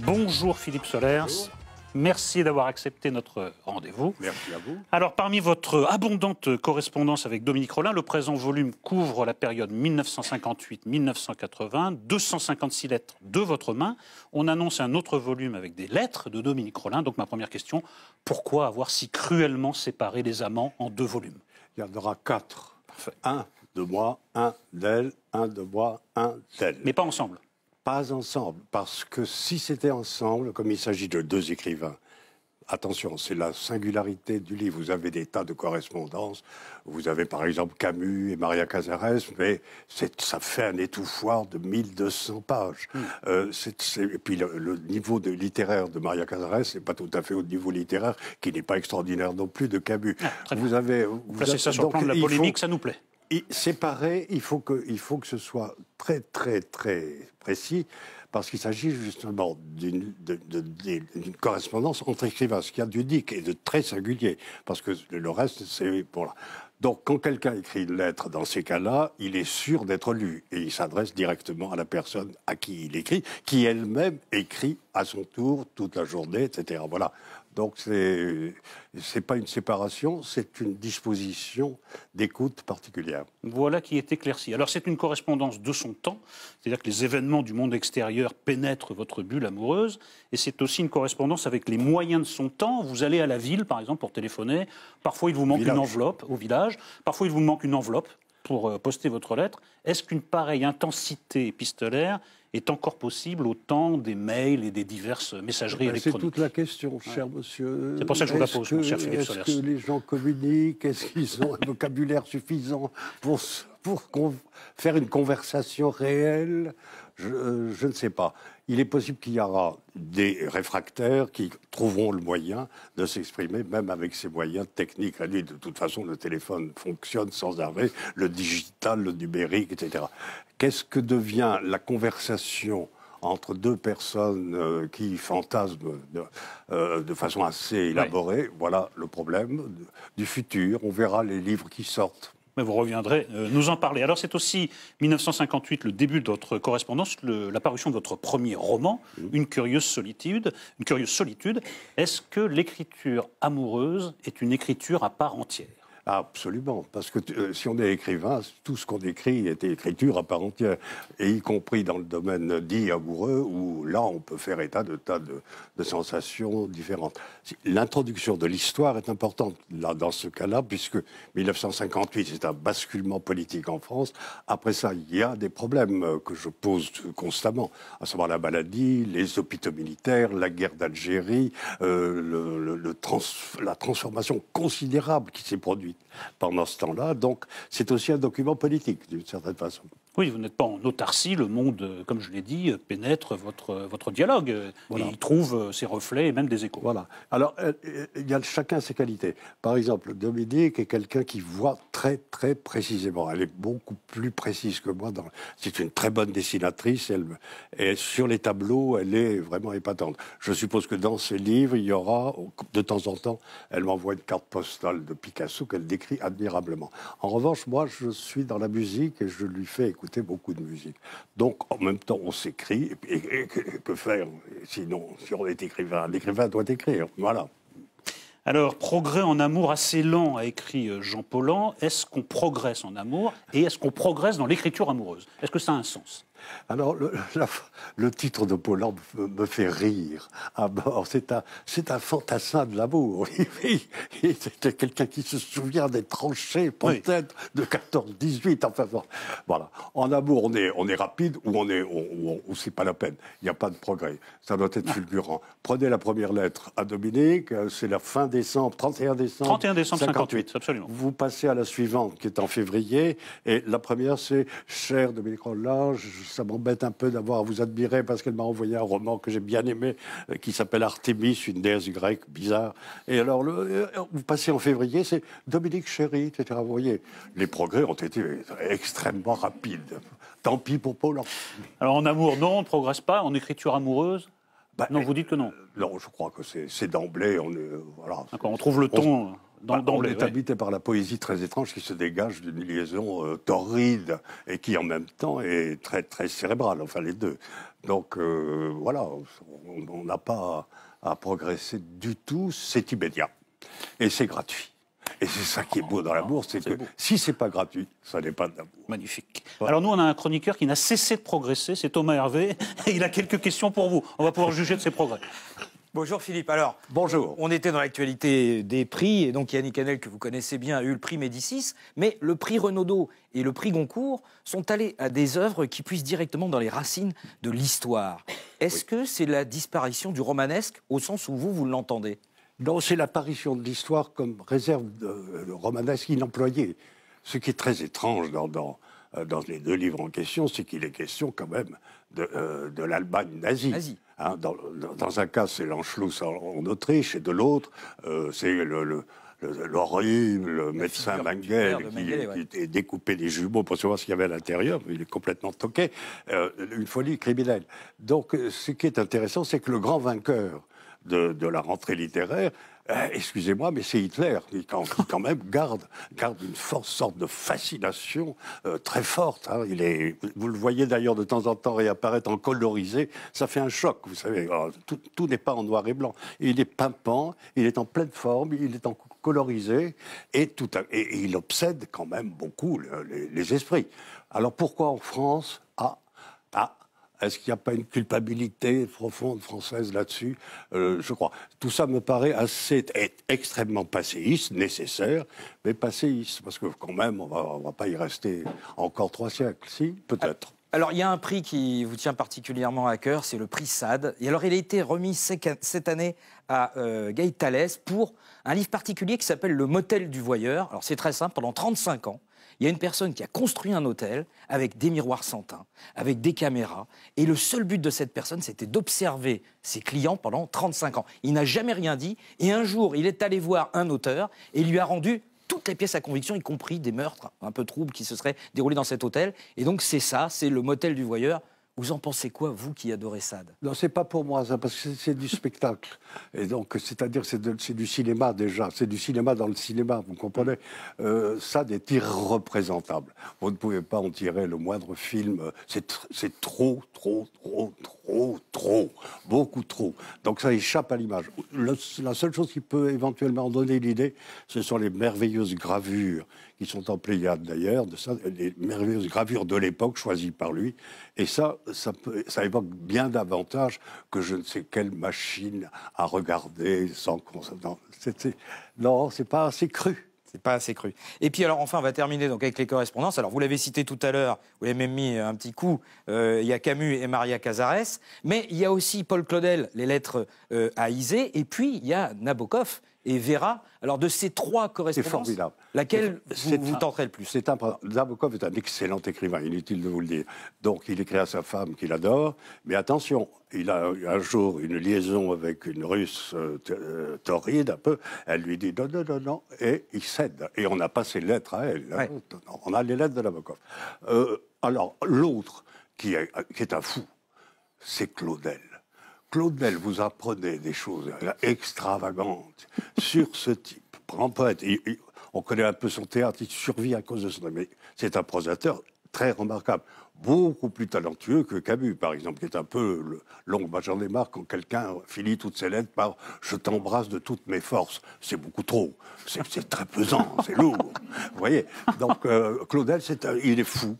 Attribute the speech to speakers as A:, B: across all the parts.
A: Bonjour Philippe Solers. Merci d'avoir accepté notre rendez-vous. Merci à vous. Alors, parmi votre abondante correspondance avec Dominique Rollin, le présent volume couvre la période 1958-1980, 256 lettres de votre main. On annonce un autre volume avec des lettres de Dominique Rollin. Donc, ma première question, pourquoi avoir si cruellement séparé les amants en deux volumes Il y en aura quatre. Un
B: de moi, un d'elle, un de moi, un d'elle. Mais pas ensemble Pas ensemble, parce que si c'était ensemble, comme il s'agit de deux écrivains, Attention, c'est la singularité du livre. Vous avez des tas de correspondances. Vous avez par exemple Camus et Maria Casares, mais ça fait un étouffoir de 1200 pages. Hmm. Euh, et puis le, niveau de littéraire de Maria Casares n'est pas tout à fait au niveau littéraire, qui n'est pas extraordinaire non plus de Camus. Ah, vous avez. Vous ça sur le plan de la polémique, ça nous plaît séparer, il faut, que, il faut que ce soit très, très, très précis, parce qu'il s'agit justement d'une correspondance entre écrivains, ce qui a d'unique et de très singulier, parce que le reste, c'est... pour... Donc, quand quelqu'un écrit une lettre, dans ces cas-là, il est sûr d'être lu et il s'adresse directement à la personne à qui il écrit, qui elle-même écrit à son tour toute la journée, etc. Voilà. Donc, c'est n'est pas une séparation, c'est une disposition d'écoute particulière.
A: Voilà qui est éclairci. Alors, c'est une correspondance de son temps, c'est-à-dire que les événements du monde extérieur pénètrent votre bulle amoureuse, et c'est aussi une correspondance avec les moyens de son temps. Vous allez à la ville, par exemple, pour téléphoner. Parfois, il vous manque une enveloppe au village Parfois, il vous manque une enveloppe pour euh, poster votre lettre. Est-ce qu'une pareille intensité épistolaire est encore possible au temps des mails et des diverses messageries eh ben, électroniques C'est
B: toute la question, cher monsieur. C'est pour ça que je vous la pose, monsieur cher Philippe Solers. Est-ce que les gens communiquent Est-ce qu'ils ont un vocabulaire suffisant pour pour faire une conversation réelle, euh, je, ne sais pas. Il est possible qu'il y aura des réfractaires qui trouveront le moyen de s'exprimer, même avec ces moyens techniques. Lui, de toute façon, le téléphone fonctionne sans arrêt, le digital, le numérique, etc. Qu'est-ce que devient la conversation entre deux personnes euh, qui fantasment de, euh, façon assez élaborée. Voilà le problème du futur. On verra les livres qui sortent mais vous reviendrez
A: euh, nous en parler. Alors c'est aussi 1958, le début de votre correspondance, l'apparition de votre premier roman, mmh. Une curieuse solitude. Une curieuse solitude. Est-ce que l'écriture
B: amoureuse est une écriture à part entière Absolument, parce que euh, si on est écrivain, tout ce qu'on écrit est écriture à part entière, et y compris dans le domaine dit amoureux, où là on peut faire état de tas de, sensations différentes. L'introduction de l'histoire est importante là dans ce cas-là, puisque 1958 c'est un basculement politique en France. Après ça, il y a des problèmes euh, que je pose constamment, à savoir la maladie, les hôpitaux militaires, la guerre d'Algérie, euh, le, la transformation considérable qui s'est produite pendant ce temps-là. Donc c'est aussi un document politique, d'une certaine façon. Oui, vous n'êtes pas en autarcie, le monde, euh, comme je l'ai dit, euh, pénètre votre, euh, votre dialogue. Et il trouve ses reflets et même des échos. Voilà. Alors, il y a chacun ses qualités. Par exemple, Dominique est quelqu'un qui voit très, très précisément. Elle est beaucoup plus précise que moi. Dans... C'est une très bonne dessinatrice. Elle... Et sur les tableaux, elle est vraiment épatante. Je suppose que dans ses livres, il y aura, de temps en temps, elle m'envoie une carte postale de Picasso qu'elle décrit admirablement. En revanche, moi, je suis dans la musique et je lui fais écouter beaucoup de musique. Donc, en même temps, on s'écrit. Et, que faire Sinon, si on est écrivain, l'écrivain doit écrire. Voilà.
A: Alors, progrès en amour assez lent, a écrit euh, Jean Paulan. Est-ce qu'on progresse en amour et est-ce qu'on progresse dans l'écriture amoureuse Est-ce que ça a un sens alors,
B: le, titre de paul me, me fait rire C'est un, c'est fantassin de l'amour. C'était quelqu'un qui se souvient des tranchées, peut-être, de 14-18. Enfin, voilà. En amour, on est, on est rapide ou on est, on, c'est pas la peine. Il n'y a pas de progrès. Ça doit être ah. fulgurant. Prenez la première lettre à Dominique. Euh, c'est la fin décembre, 31 décembre. 31 décembre 58, absolument. Vous passez à la suivante, qui est en février. Et la première, c'est Cher Dominique Rollage, ça m'embête un peu d'avoir à vous admirer parce qu'elle m'a envoyé un roman que j'ai bien aimé euh, qui s'appelle Artemis, une déesse grecque bizarre. Et alors, le, euh, vous passez en février, c'est Dominique Chéry, etc. Vous voyez, les progrès ont été extrêmement rapides. Tant pis pour Paul.
A: Alors en amour, non, on ne progresse pas. En écriture amoureuse bah, Non, eh, vous dites que non. Euh,
B: non, je crois que c'est d'emblée. On, voilà, on trouve le ton. Bah, on est habité par la poésie très étrange qui se dégage d'une liaison euh, torride et qui en même temps est très très cérébrale, enfin les deux. Donc euh, voilà, on n'a pas à, progresser du tout, c'est immédiat et c'est gratuit. Et c'est ça qui est beau dans ah, l'amour, c'est que si c'est pas gratuit, ça n'est pas de l'amour. Magnifique.
A: Alors nous, on a un chroniqueur qui n'a cessé de progresser, c'est Thomas Hervé, et il a quelques
C: questions pour vous. On va pouvoir juger de ses progrès. Bonjour Philippe. Alors, bonjour. On était dans l'actualité des prix et donc Yannick canel que vous connaissez bien a eu le prix Médicis, mais le prix Renaudot et le prix Goncourt sont allés à des œuvres qui puissent directement dans les racines de l'histoire. Est-ce que c'est la disparition du romanesque au sens où vous vous l'entendez Non, c'est l'apparition
B: de l'histoire comme réserve de, euh, romanesque inemployée. Ce qui est très étrange euh, dans, les deux livres en question, c'est qu'il est question quand même de, euh, l'Allemagne nazie. Hein, dans, un cas, c'est l'Anschluss en, Autriche, et de l'autre, euh, c'est le, le l'horrible le, médecin Mengele qui, a découpé les des jumeaux pour savoir ce qu'il y avait à l'intérieur, il est complètement toqué, euh, une folie criminelle. Donc euh, ce qui est intéressant, c'est que le grand vainqueur de, de la rentrée littéraire, euh, excusez-moi, mais c'est Hitler qui quand, même garde, une forte sorte de fascination euh, très forte. Hein. Il est, vous le voyez d'ailleurs de temps en temps réapparaître en colorisé, ça fait un choc, vous savez. Oh, tout, n'est pas en noir et blanc. Il est pimpant, il est en pleine forme, il est en colorisé et, il obsède quand même beaucoup les, esprits. Alors pourquoi en France Ah, ah est-ce qu'il n'y a pas une culpabilité profonde française là-dessus euh, Je crois. Tout ça me paraît assez, extrêmement passéiste, nécessaire, mais passéiste, parce que quand même, on ne va pas y rester encore trois siècles, si Peut-être. Ah,
C: alors, il y a un prix qui vous tient particulièrement à cœur, c'est le prix SAD. Et alors, il a été remis cette année à euh, Thalès pour un livre particulier qui s'appelle Le motel du voyeur. Alors, c'est très simple, pendant 35 ans, il y a une personne qui a construit un hôtel avec des miroirs sans teint, avec des caméras, et le seul but de cette personne, c'était d'observer ses clients pendant 35 ans. Il n'a jamais rien dit, et un jour, il est allé voir un auteur et lui a rendu toutes les pièces à conviction, y compris des meurtres un peu troubles qui se seraient déroulés dans cet hôtel. Et donc c'est ça, c'est le motel du voyeur vous en pensez quoi, vous qui adorez
B: Sade Non, c'est pas pour moi, ça, parce que c'est du spectacle. Et donc, c'est-à-dire, c'est du cinéma déjà. C'est du cinéma dans le cinéma, vous comprenez euh, Sade est irreprésentable. Vous ne pouvez pas en tirer le moindre film. C'est trop, trop, trop, trop, trop. Beaucoup trop. Donc, ça échappe à l'image. La seule chose qui peut éventuellement donner l'idée, ce sont les merveilleuses gravures qui sont en Pléiade d'ailleurs, de des merveilleuses gravures de l'époque choisies par lui. Et ça, ça, ça évoque bien davantage que je ne sais quelle machine à regarder sans qu'on. Non, c'est pas assez cru.
C: C'est pas assez cru. Et puis alors enfin, on va terminer donc avec les correspondances. Alors vous l'avez cité tout à l'heure, vous l'avez même mis un petit coup. Euh, il y a Camus et Maria Cazares, mais il y a aussi Paul Claudel, les lettres euh, à Isée, et puis il y a Nabokov et Vera. Alors de ces trois correspondances, laquelle vous, tenterez le plus C'est
B: est un excellent écrivain, inutile de vous le dire. Donc il écrit à sa femme qu'il adore, mais attention, il a un jour une liaison avec une Russe euh, euh, torride un peu. Elle lui dit non non non non et il cède. Et on n'a pas ses lettres à elle. On a les lettres de Nabokov. Euh, alors l'autre qui est, qui un fou, c'est Claudel. Claudel vous apprenez des choses extravagantes, sur ce type. on connaît un peu son théâtre, il survit à cause de son. Mais c'est un prosateur très remarquable, beaucoup plus talentueux que Cabu, par exemple, qui est un peu long. J'en ai marre quand quelqu'un finit toutes ses lettres par Je t'embrasse de toutes mes forces. C'est beaucoup trop. C'est très pesant, c'est lourd. Vous voyez Donc, euh, Claudel, il est fou.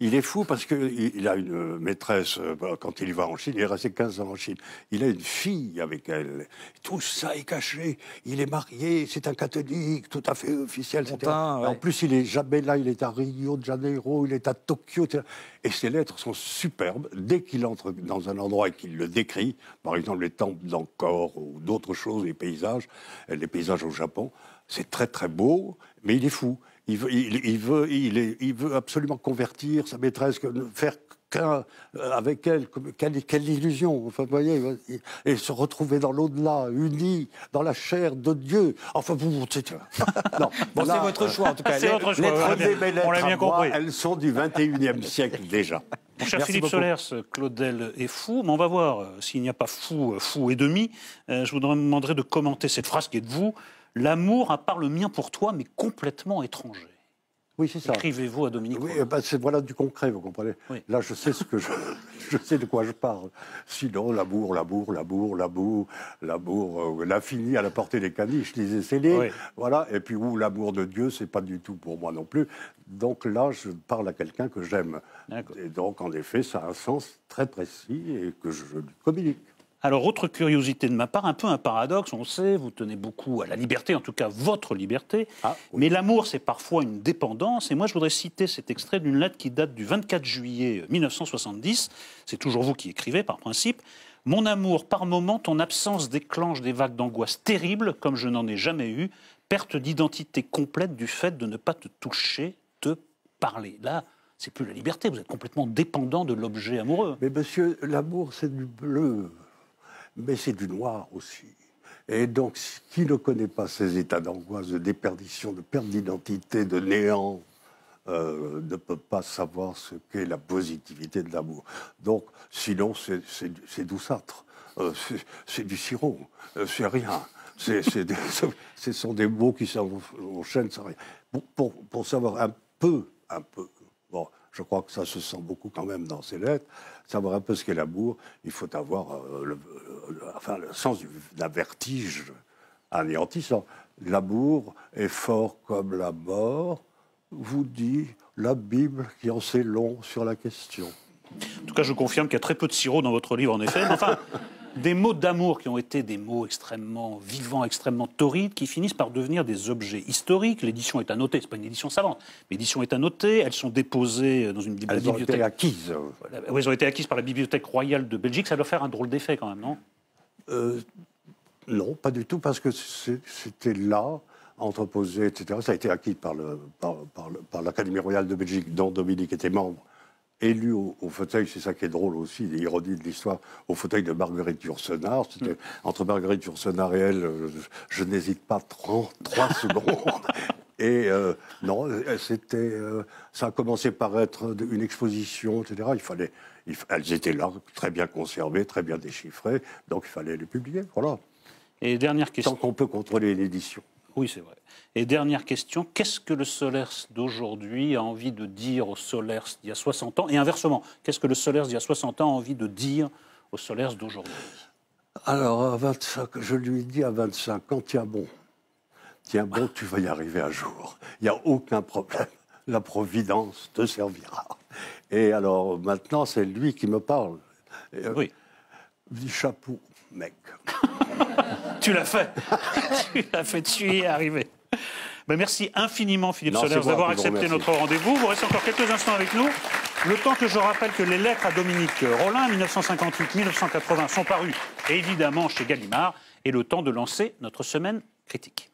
B: Il est fou parce qu'il a une maîtresse, euh, quand il va en Chine, il est resté 15 ans en Chine. Il a une fille avec elle. Tout ça est caché. Il est marié, c'est un catholique, tout à fait officiel. En plus, il est jamais là, il est à Rio de Janeiro, il est à Tokyo. Et ses lettres sont superbes. Dès qu'il entre dans un endroit et qu'il le décrit, par exemple les temples d'Angkor ou d'autres choses, les paysages, les paysages au Japon, c'est très très beau, mais il est fou. Il veut, il, est, il veut absolument convertir sa maîtresse, faire qu'un euh, avec elle, quelle, illusion, enfin, vous voyez, et se retrouver dans l'au-delà, unis, dans la chair de Dieu. Enfin, vous, vous c'est votre choix, en tout cas. C'est votre choix, on l'a bien, compris. elles sont du 21e siècle déjà. cher Philippe Solers,
A: Claudel est fou, mais on va voir euh, s'il n'y a pas fou, euh, fou et demi. je vous demanderai de commenter cette phrase qui est de vous l'amour, à part le mien pour toi, mais complètement étranger. Oui, c'est ça. Écrivez-vous
B: à Dominique. Oui, bah, c'est voilà du concret, vous comprenez. Là, je sais ce que je, sais de quoi je parle. Sinon, l'amour, l'amour, l'amour, l'amour, l'amour, euh, l'infini à la portée des caniches, disais Céline. les Voilà. Et puis, ou l'amour de Dieu, c'est pas du tout pour moi non plus. Donc là, je parle à quelqu'un que j'aime. Et donc, en effet, ça a un sens très précis et que je lui communique. Alors, autre curiosité de ma part, un peu un paradoxe, on sait, vous tenez beaucoup à la liberté,
A: en tout cas votre liberté, ah, mais l'amour, c'est parfois une dépendance. Et moi, je voudrais citer cet extrait d'une lettre qui date du 24 juillet 1970. Euh, c'est toujours vous qui écrivez, par principe. Mon amour, par moment, ton absence déclenche des vagues d'angoisse terribles, comme je n'en ai jamais eu. Perte d'identité complète du fait de ne pas te toucher, te parler.
B: Là, c'est plus la liberté, vous êtes complètement dépendant de l'objet amoureux. Mais monsieur, l'amour, c'est du bleu mais c'est du noir aussi. Et donc, qui ne connaît pas ces états d'angoisse, de déperdition, de perte d'identité, de néant, euh, ne peut pas savoir ce qu'est la positivité de l'amour. Donc, sinon, c'est douceâtre, euh, c'est du sirop, euh, c'est rien. ce sont des mots qui s'enchaînent sans rien. pour, pour, savoir un peu, un peu, je crois que ça se sent beaucoup quand même dans ses lettres. Savoir un peu ce qu'est l'amour, il faut avoir euh, le, enfin, le sens d'un vertige anéantissant. L'amour est fort comme la mort, vous dit la Bible qui en sait long sur la question.
A: En tout cas, je confirme qu'il y a très peu de sirop dans votre livre, en effet. enfin, des mots d'amour qui ont été des mots extrêmement vivants, extrêmement torrides, qui finissent par devenir des objets historiques. L'édition est annotée, ce n'est pas une édition savante, mais l'édition est annotée, elles sont
B: déposées euh, dans une bibliothèque. Elles ont été acquises.
A: elles ont été acquises par la Bibliothèque royale de Belgique. Ça doit faire un drôle d'effet quand même, non
B: euh, Non, pas du tout, parce que c'était là entreposé, etc. Ça a été acquis par l'Académie royale de Belgique, dont Dominique était membre élu au, au fauteuil, c'est ça qui est drôle aussi, l'ironie de l'histoire, au fauteuil de Marguerite Yourcenar. Mm. entre Marguerite Yourcenar et elle, euh, je, n'hésite pas trop secondes. Et euh, non, c'était, euh, ça a commencé par être une exposition, etc. Il fallait, elles étaient là, très bien conservées, très bien déchiffrées, donc il fallait les publier. Voilà. Et dernière question. Tant qu'on peut contrôler une édition.
A: Oui, c'est vrai. Et dernière question, qu'est-ce que le solaire d'aujourd'hui a envie de dire au solaire d'il y a 60 ans Et inversement, qu'est-ce que le Solers d'il y a 60 ans a envie de dire au Solers
B: d'aujourd'hui Alors, à 25, je lui dis à 25 ans, tiens bon, tiens bon, tu vas y arriver un jour. Il n'y a aucun problème. La Providence te servira. Et alors, maintenant, c'est lui qui me parle. Euh, oui. chapeau, mec tu l'as fait. tu l'as fait, tu
A: y es arrivé. Ben, merci infiniment, Philippe Soler, d'avoir accepté notre rendez-vous. Vous restez encore quelques instants avec nous. Le temps que je rappelle que les lettres à Dominique Rollin, 1958-1980, sont parues évidemment chez Gallimard. Et le temps de lancer notre semaine critique.